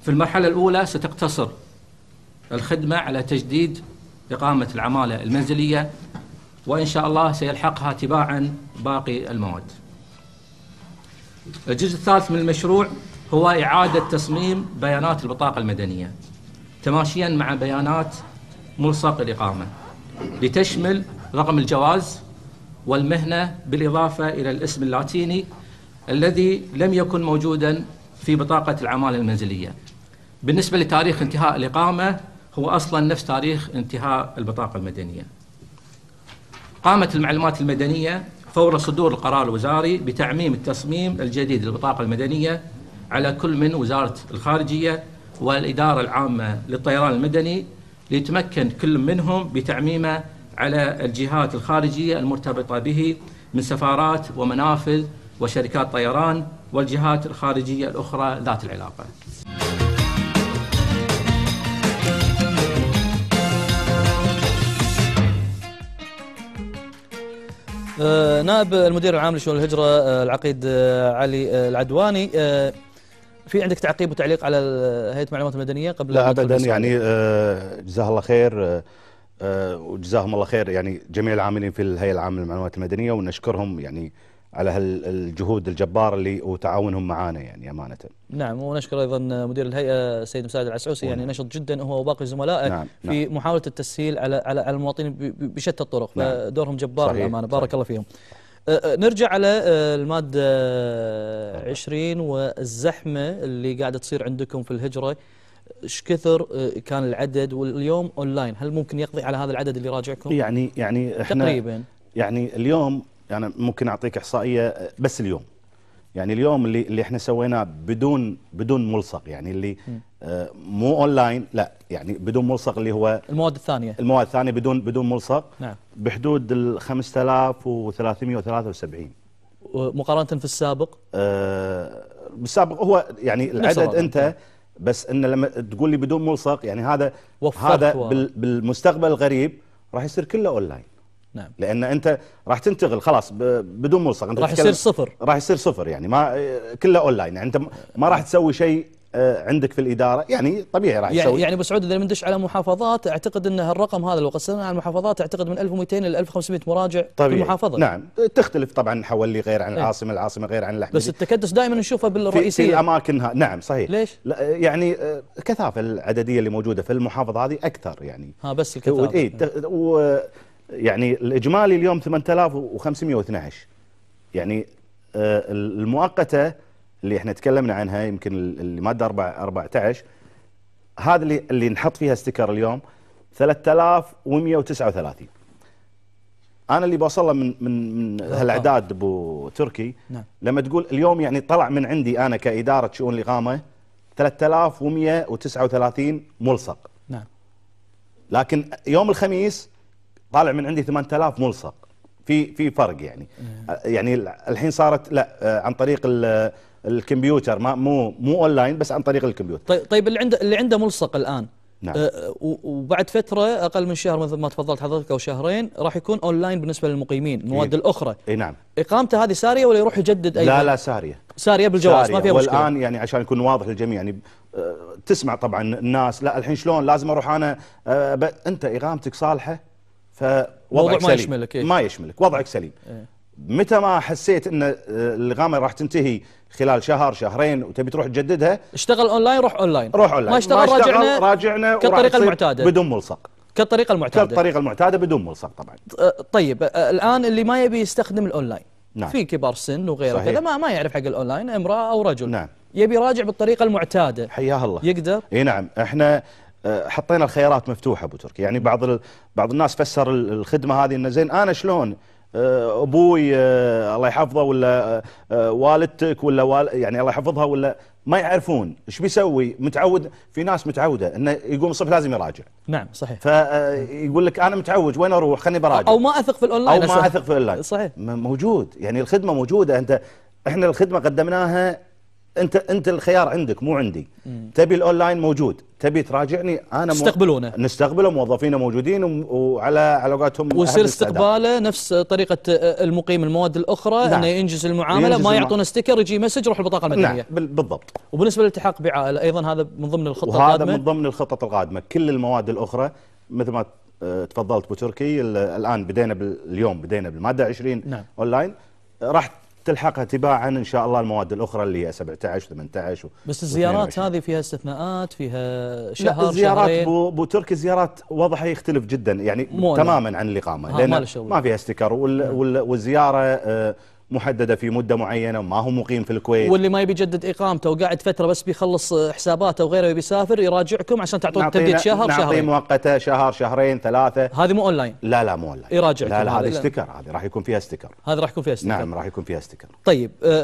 في المرحلة الأولى ستقتصر الخدمة على تجديد إقامة العمالة المنزلية وإن شاء الله سيلحقها تباعا باقي المواد الجزء الثالث من المشروع هو إعادة تصميم بيانات البطاقة المدنية تماشيا مع بيانات ملصق الإقامة لتشمل رقم الجواز والمهنة بالإضافة إلى الاسم اللاتيني الذي لم يكن موجودا في بطاقة العمالة المنزلية بالنسبة لتاريخ انتهاء الإقامة هو أصلا نفس تاريخ انتهاء البطاقة المدنية قامت المعلومات المدنية فور صدور القرار الوزاري بتعميم التصميم الجديد للبطاقة المدنية على كل من وزارة الخارجية والإدارة العامة للطيران المدني ليتمكن كل منهم بتعميمه على الجهات الخارجية المرتبطة به من سفارات ومنافذ وشركات طيران والجهات الخارجية الأخرى ذات العلاقة آه، نائب المدير العام لشؤون الهجرة آه، العقيد آه، علي العدواني في عندك تعقيب وتعليق على هيئة المعلومات المدنية قبل لا أبدا يعني جزاه الله خير وجزاهم الله خير يعني جميع العاملين في الهيئة العامة للمعلومات المدنية ونشكرهم يعني على هالجهود الجبار اللي وتعاونهم معانا يعني امانه. نعم ونشكر ايضا مدير الهيئه السيد مساعد العسعوسي يعني نشط جدا هو وباقي زملائه نعم،, نعم في نعم محاوله التسهيل على على المواطنين بشتى الطرق نعم فدورهم جبار صحيح بارك صحيح الله فيهم. أه، أه، نرجع على أه، المادة 20 والزحمة اللي قاعدة تصير عندكم في الهجرة ايش كثر كان العدد واليوم اونلاين هل ممكن يقضي على هذا العدد اللي راجعكم يعني يعني احنا تقريبا يعني اليوم يعني ممكن اعطيك احصائيه بس اليوم يعني اليوم اللي اللي احنا سويناه بدون بدون ملصق يعني اللي آه مو اونلاين لا يعني بدون ملصق اللي هو المواد الثانيه المواد الثانيه بدون بدون ملصق نعم بحدود ال 5373 مقارنه في السابق آه بالسابق هو يعني العدد انت نعم. بس ان لما تقول لي بدون ملصق يعني هذا هذا و... بالمستقبل القريب راح يصير كله اونلاين نعم لان انت راح تنتقل خلاص بدون ملصق انت راح يصير صفر راح يصير صفر يعني ما كله اونلاين يعني انت ما راح تسوي شيء آه، عندك في الاداره يعني طبيعي راح يسوي يعني-, يعني ابو سعود اذا بندش على محافظات اعتقد ان هالرقم هذا لو قسمناه على المحافظات اعتقد من 1200 الى 1500 مراجع طبيعي في المحافظه نعم تختلف طبعا حوالي غير عن إيه. العاصمه العاصمه غير عن الاحمدي بس التكدس دائما نشوفه بالرئيسيه في, في ها نعم صحيح ليش؟ لا يعني آه، كثافه العدديه اللي موجوده في المحافظه هذه اكثر يعني ها بس الكثافه اي يعني الاجمالي اليوم 8512 يعني آه، المؤقته اللي احنا تكلمنا عنها يمكن الماده 4 14 هذا اللي اللي نحط فيها استكر اليوم 3139 انا اللي بوصله من من من هالاعداد ابو تركي نعم. لما تقول اليوم يعني طلع من عندي انا كاداره شؤون الاقامه 3139 ملصق نعم لكن يوم الخميس طالع من عندي 8000 ملصق في في فرق يعني يعني الحين صارت لا آه، عن طريق الكمبيوتر ما مو مو اونلاين بس عن طريق الكمبيوتر طيب طيب اللي عنده اللي عنده ملصق الان نعم. أه وبعد فترة أقل من شهر مثل ما تفضلت حضرتك أو شهرين راح يكون أونلاين بالنسبة للمقيمين إيه. المواد إيه؟ الأخرى اي نعم إقامته هذه سارية ولا يروح يجدد اي لا لا سارية سارية بالجواز سارية. ما فيها مشكلة والآن يعني عشان يكون واضح للجميع يعني آه، تسمع طبعا الناس لا الحين شلون لازم أروح أنا أه أنت إقامتك صالحة فوضعك ما سليم يشملك إيه؟ ما يشملك وضعك سليم إيه؟ متى ما حسيت ان آه، الغامه راح تنتهي خلال شهر شهرين وتبي تروح تجددها اشتغل اونلاين روح اونلاين روح اونلاين ما اشتغل, ما اشتغل راجعنا راجعنا كالطريقه المعتاده بدون ملصق كالطريقه المعتاده كالطريقه المعتاده بدون ملصق طبعا آه، طيب آه، الان اللي ما يبي يستخدم الاونلاين نعم. في كبار سن وغيره كذا ما ما يعرف حق الاونلاين امراه او رجل نعم يبي يراجع بالطريقه المعتاده حياها الله يقدر اي نعم احنا حطينا الخيارات مفتوحه ابو تركي يعني بعض بعض الناس فسر الخدمه هذه انه زين انا شلون آه، ابوي آه، الله يحفظه ولا آه، والدتك ولا وال يعني الله يحفظها ولا ما يعرفون ايش بيسوي متعود في ناس متعوده انه يقوم الصبح لازم يراجع نعم صحيح فيقول لك انا متعود وين اروح خليني براجع او ما اثق في الاونلاين او ما اثق في الاونلاين صحيح موجود يعني الخدمه موجوده انت احنا الخدمه قدمناها انت انت الخيار عندك مو عندي مم. تبي الاونلاين موجود تبي تراجعني انا تستقبلونه مو... نستقبله موظفينا موجودين و... وعلى علاقاتهم ويصير استقباله نفس طريقه آه، المقيم المواد الاخرى نعم. انه ينجز المعامله ينجز ما يعطونه ستيكر يجي مسج روح البطاقه نعم، المدنيه نعم بالضبط وبالنسبه للالتحاق بعائله ايضا هذا من ضمن الخطه وهذا القادمه هذا من ضمن الخطط القادمه كل المواد الاخرى مثل ما آه، تفضلت بتركي تركي الان بدينا اليوم بدينا بالماده 20 نعم. اونلاين راح تلحقها تباعا ان شاء الله المواد الاخرى اللي هي 17 و18 بس الزيارات هذه فيها استثناءات فيها شهر لا الزيارات بو تركي زيارات وضعها يختلف جدا يعني تماما عن الاقامه لان ما, فيها استيكر نعم. والزياره آه، محدده في مده معينه ما هو مقيم في الكويت واللي ما يبي يجدد اقامته وقاعد فتره بس بيخلص حساباته وغيره يبي يسافر يراجعكم عشان تعطون تمديد شهر نعطي شهرين مؤقته شهر شهرين ثلاثه هذه مو اونلاين لا لا مو اونلاين يراجعكم لا لا هذه استكر هذه راح يكون فيها استكر هذا راح يكون فيها استكر نعم راح يكون فيها استكر طيب آه،,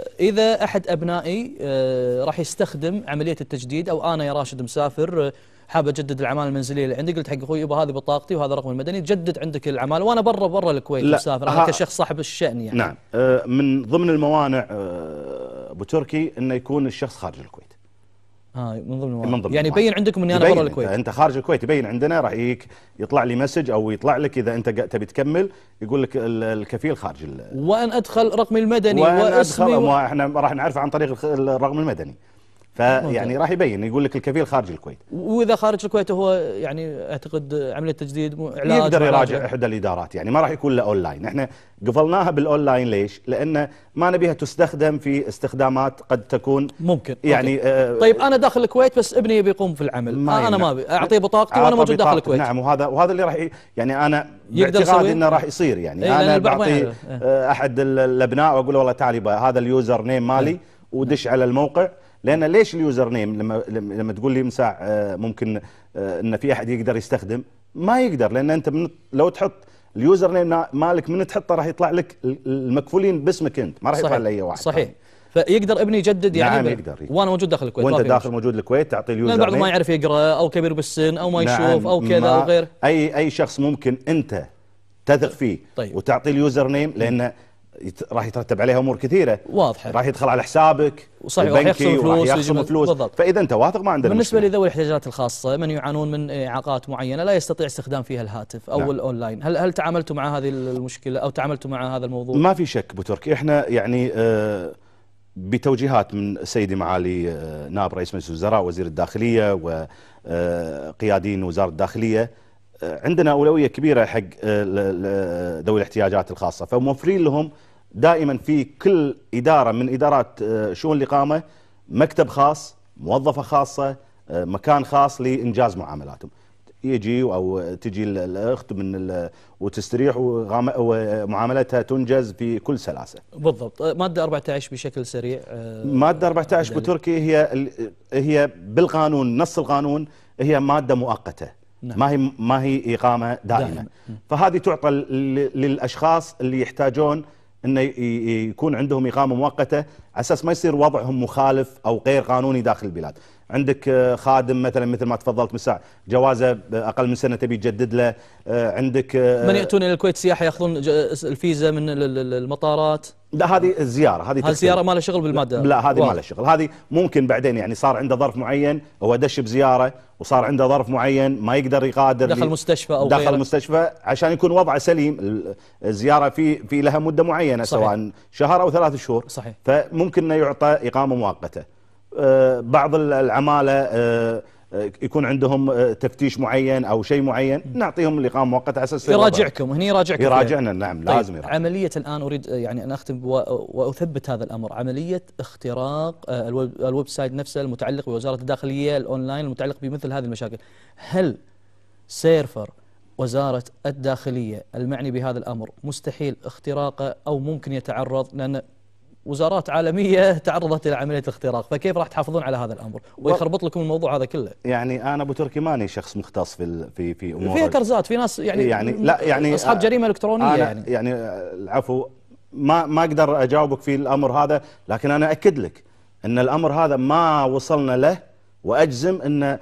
آه اذا احد ابنائي آه راح يستخدم عمليه التجديد او انا يا راشد مسافر آه حاب اجدد العماله المنزليه اللي عندي قلت حق اخوي يبا هذه بطاقتي وهذا رقم المدني جدد عندك العماله وانا برا برا الكويت مسافر انا كشخص صاحب الشان يعني نعم أه، من ضمن الموانع أه، ابو تركي انه يكون الشخص خارج الكويت آه من ضمن الموانع من ضمن يعني يبين عندكم اني انا برا الكويت انت خارج الكويت يبين عندنا راح يجيك يطلع لي مسج او يطلع لك اذا انت تبي تكمل يقول لك الكفيل خارج وان ادخل رقمي المدني وان ادخل و... احنا راح نعرفه عن طريق الرقم المدني فيعني راح يبين يقول لك الكفيل خارج الكويت واذا خارج الكويت هو يعني اعتقد عمليه تجديد علاج يقدر يراجع احدى الادارات يعني ما راح يكون له اونلاين احنا قفلناها بالاونلاين ليش لان ما نبيها تستخدم في استخدامات قد تكون ممكن يعني ممكن. آه طيب انا داخل الكويت بس ابني بيقوم في العمل ما انا ما ابي اعطيه بطاقتي وانا موجود داخل الكويت نعم وهذا وهذا اللي راح يعني انا باعتقادي انه راح يصير يعني ايه انا بعطي إيه. آه، احد الابناء واقول له والله تعال هذا اليوزر نيم مالي إيه. ودش على الموقع لان ليش اليوزر نيم لما لما تقول لي مساع آه، ممكن آه، ان في احد يقدر يستخدم ما يقدر لان انت من لو تحط اليوزر نيم مالك من تحطه راح يطلع لك المكفولين باسمك انت ما راح يطلع لاي واحد صحيح طيب. فيقدر ابني يجدد يعني نعم يقدر, وانا موجود داخل الكويت وانت داخل موجود الكويت تعطي اليوزر بعض ما يعرف يقرا او كبير بالسن او ما نعم، يشوف نعم او كذا او غير اي اي شخص ممكن انت تثق فيه طيب. وتعطي اليوزر نيم لان يت... راح يترتب عليها امور كثيره واضحه راح يدخل على حسابك وصحيح وراح يخصم فلوس, وراح يخصم فلوس بالضبط. فاذا انت واثق ما عندك بالنسبه لذوي الاحتياجات الخاصه من يعانون من إيه، اعاقات معينه لا يستطيع استخدام فيها الهاتف او نعم. الاونلاين هل هل تعاملتوا مع هذه المشكله او تعاملتوا مع هذا الموضوع ما في شك تركي احنا يعني آه بتوجيهات من سيدي معالي آه نائب رئيس مجلس الوزراء وزير الداخليه وقيادين آه، وزاره الداخليه عندنا اولويه كبيره حق آه، ذوي الاحتياجات الخاصه فموفرين لهم دائما في كل اداره من ادارات آه، شؤون الاقامه مكتب خاص موظفه خاصه آه، مكان خاص لانجاز معاملاتهم يجي او تجي الاخت من وتستريح ومعاملتها تنجز في كل سلاسه. بالضبط، ماده 14 بشكل سريع ماده 14 بتركي هي هي بالقانون نص القانون هي ماده مؤقته. نعم. ما هي ما هي إقامة دائمة, دائم. فهذه تعطى للأشخاص اللي يحتاجون انه يكون عندهم اقامه مؤقته على اساس ما يصير وضعهم مخالف او غير قانوني داخل البلاد، عندك آه، خادم مثلا مثل ما تفضلت من ساعه جوازه آه، اقل من سنه تبي تجدد له آه، عندك من ياتون الى الكويت سياحه ياخذون الفيزا من المطارات لا هذه الزياره هذه هذه الزياره ما لها شغل بالماده لا هذه ما لها شغل هذه ممكن بعدين يعني صار عنده ظرف معين هو دش بزياره وصار عنده ظرف معين ما يقدر يغادر دخل مستشفى او دخل مستشفى عشان يكون وضعه سليم الزياره في في لها مده معينه صحيح. سواء شهر او ثلاث شهور صحيح فممكن انه يعطى اقامه مؤقته آه، بعض العماله آه، آه، يكون عندهم تفتيش معين او شيء معين نعطيهم الاقامه مؤقته على اساس يراجعكم هني يراجعكم يراجعنا نعم طيب لازم يراجع. عمليه الان اريد يعني ان اختم واثبت هذا الامر عمليه اختراق الويب سايت نفسه المتعلق بوزاره الداخليه الاونلاين المتعلق بمثل هذه المشاكل هل سيرفر وزاره الداخليه المعني بهذا الامر مستحيل اختراقه او ممكن يتعرض لان وزارات عالمية تعرضت إلى عملية الاختراق فكيف راح تحافظون على هذا الأمر ويخربط لكم الموضوع هذا كله يعني أنا أبو تركي ماني شخص مختص في في في أمور فيها كرزات في ناس يعني يعني لا يعني أصحاب جريمة إلكترونية أنا يعني يعني العفو ما ما أقدر أجاوبك في الأمر هذا لكن أنا أكد لك أن الأمر هذا ما وصلنا له وأجزم أنه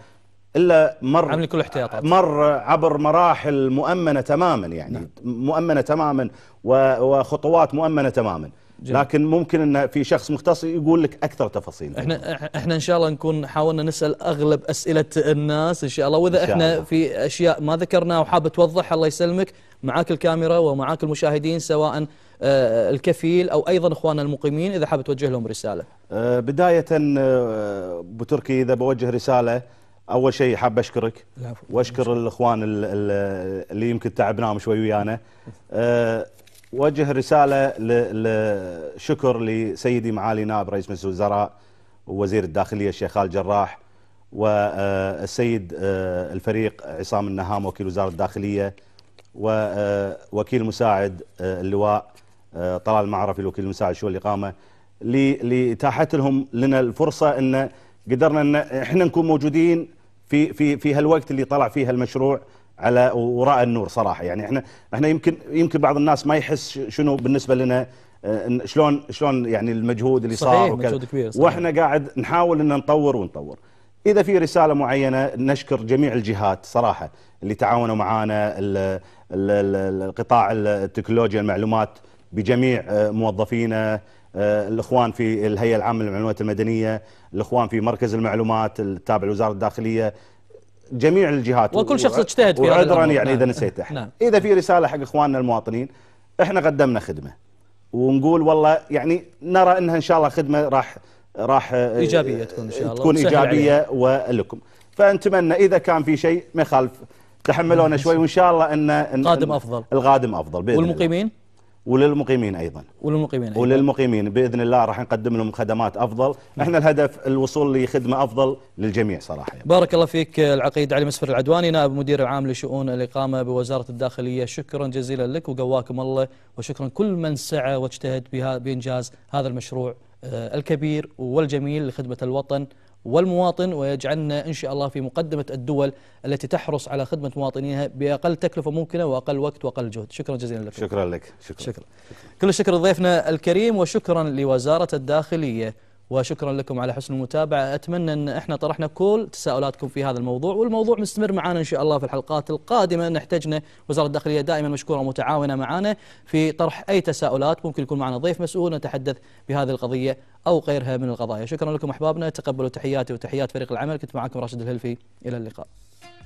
الا مر عمل كل احتياطات مر عبر مراحل مؤمنه تماما يعني نعم. مؤمنه تماما وخطوات مؤمنه تماما جميل. لكن ممكن ان في شخص مختص يقول لك اكثر تفاصيل احنا احنا ان شاء الله نكون حاولنا نسال اغلب اسئله الناس ان شاء الله واذا احنا الله. في اشياء ما ذكرناها وحاب توضح الله يسلمك معاك الكاميرا ومعاك المشاهدين سواء آه، الكفيل او ايضا اخواننا المقيمين اذا حاب توجه لهم رساله آه، بدايه ابو آه، تركي اذا بوجه رساله اول شيء حاب اشكرك واشكر الاخوان اللي يمكن تعبناهم شوي ويانا وجه رسالة لشكر لسيدي معالي نائب رئيس مجلس الوزراء ووزير الداخلية الشيخ خالد جراح والسيد آه، آه، الفريق عصام النهام وكيل وزارة الداخلية ووكيل آه، مساعد اللواء طلال المعرفي الوكيل المساعد شؤون الإقامة اللي اتاحت لهم لنا الفرصة أن قدرنا أن احنا نكون موجودين في في في هالوقت اللي طلع فيه المشروع على وراء النور صراحه يعني احنا احنا يمكن يمكن بعض الناس ما يحس شنو بالنسبه لنا آه، شلون شلون يعني المجهود اللي صحيح صار وكذا كبير صحيح. واحنا قاعد نحاول ان نطور ونطور اذا في رساله معينه نشكر جميع الجهات صراحه اللي تعاونوا معانا القطاع التكنولوجيا المعلومات بجميع آه، موظفينا آه، الاخوان في الهيئه العامه للمعلومات المدنيه الاخوان في مركز المعلومات التابع لوزاره الداخليه جميع الجهات وكل شخص اجتهد في وعذرا يعني نعم. اذا نسيت احد نعم. اذا في رساله حق اخواننا المواطنين احنا قدمنا خدمه ونقول والله يعني نرى انها ان شاء الله خدمه راح راح ايجابيه تكون ان شاء الله تكون ايجابيه ولكم فنتمنى اذا كان في شيء ما يخالف تحملونا نعم. شوي وان شاء الله ان القادم افضل القادم افضل باذن والمقيمين الله. وللمقيمين ايضا وللمقيمين أيضا. وللمقيمين باذن الله راح نقدم لهم خدمات افضل نعم. احنا الهدف الوصول لخدمه افضل للجميع صراحه يعني. بارك الله فيك العقيد علي مسفر العدواني نائب مدير العام لشؤون الاقامه بوزاره الداخليه شكرا جزيلا لك وقواكم الله وشكرا كل من سعى واجتهد بانجاز هذا المشروع آه، الكبير والجميل لخدمه الوطن والمواطن ويجعلنا إن شاء الله في مقدمة الدول التي تحرص على خدمة مواطنيها بأقل تكلفة ممكنة وأقل وقت وأقل جهد شكرا جزيلا لك شكرا لك شكرا, شكرا. شكرا. كل الشكر لضيفنا الكريم وشكرا لوزارة الداخلية وشكرا لكم على حسن المتابعة أتمنى أن احنا طرحنا كل تساؤلاتكم في هذا الموضوع والموضوع مستمر معنا إن شاء الله في الحلقات القادمة نحتاجنا وزارة الداخلية دائما مشكورة ومتعاونة معنا في طرح أي تساؤلات ممكن يكون معنا ضيف مسؤول نتحدث بهذه القضية أو غيرها من القضايا شكرا لكم أحبابنا تقبلوا تحياتي وتحيات فريق العمل كنت معكم راشد الهلفي إلى اللقاء